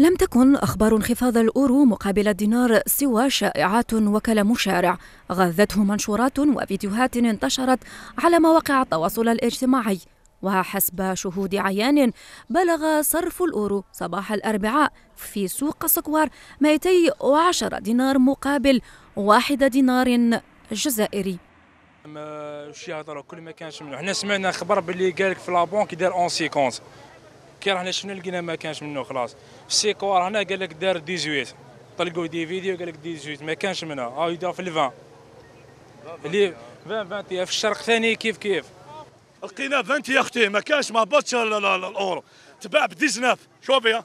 لم تكن أخبار انخفاض الأورو مقابل الدينار سوى شائعات شارع غذته منشورات وفيديوهات انتشرت على مواقع التواصل الاجتماعي وحسب شهود عيان بلغ صرف الأورو صباح الأربعاء في سوق سكوار 210 دينار مقابل واحد دينار جزائري ما شي هضره كل ما كانش منه حنا سمعنا خبر باللي قالك في لابونك يدير اون سيكونس كي رحنا شفنا لقينا ما كانش منه خلاص سي السيكوار هنا قال لك دار 18 طلقوا دي فيديو قال لك 18 ما كانش منها اه يدار في 20 اللي 20 20 في الشرق ثاني كيف كيف لقينا 20 يا اختي ما كانش ما هبطش الاورو تباع ب 19 شوفي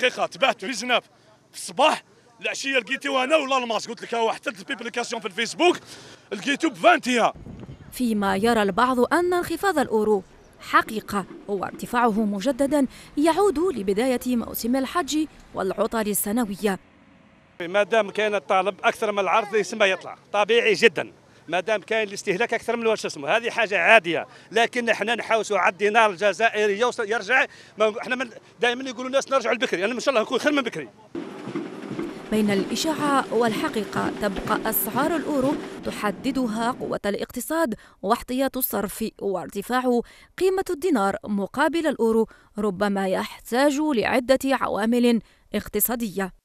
دقيقه تباع ب 19 في الصباح العشيه لقيتو انا ولا الماس قلت لك حتى البيبليكاسيون في الفيسبوك لقيتو ب 20 فيما يرى البعض ان انخفاض الاورو حقيقة هو ارتفاعه مجددا يعود لبداية موسم الحج والعطل السنوية ما دام كان الطالب أكثر من العرض يسمى يطلع طبيعي جدا ما دام كاين الاستهلاك اكثر من واش اسمه هذه حاجه عاديه لكن احنا نحاوسوا على الدينار الجزائري يوصل يرجع احنا دائما يقولوا الناس نرجعوا لبكري انا يعني ان شاء الله نكون خير من بكري بين الإشاعة والحقيقة تبقى أسعار الأورو تحددها قوة الاقتصاد واحتياط الصرف وارتفاع قيمة الدينار مقابل الأورو ربما يحتاج لعدة عوامل اقتصادية